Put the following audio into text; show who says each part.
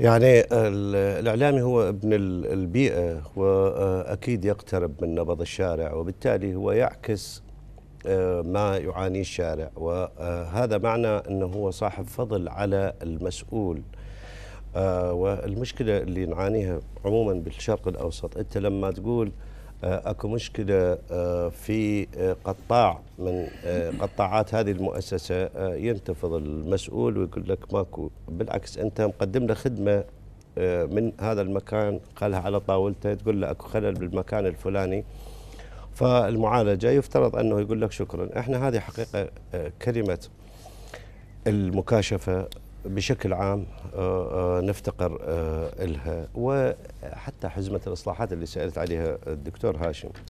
Speaker 1: يعني الإعلامي هو ابن البيئة وأكيد يقترب من نبض الشارع وبالتالي هو يعكس آه، ما يعانيه الشارع وهذا آه، معنى أنه هو صاحب فضل على المسؤول آه، والمشكلة اللي نعانيها عموما بالشرق الأوسط أنت لما تقول آه، اكو مشكله آه، في آه، قطاع من قطاعات هذه المؤسسه ينتفض المسؤول ويقول لك ماكو بالعكس انت مقدم له خدمه من هذا المكان قالها على طاولته تقول له اكو خلل بالمكان الفلاني فالمعالجه يفترض انه يقول لك شكرا احنا هذه حقيقه كلمه المكاشفه بشكل عام آه، آه، نفتقر آه، لها وحتى حزمة الإصلاحات اللي سألت
Speaker 2: عليها الدكتور هاشم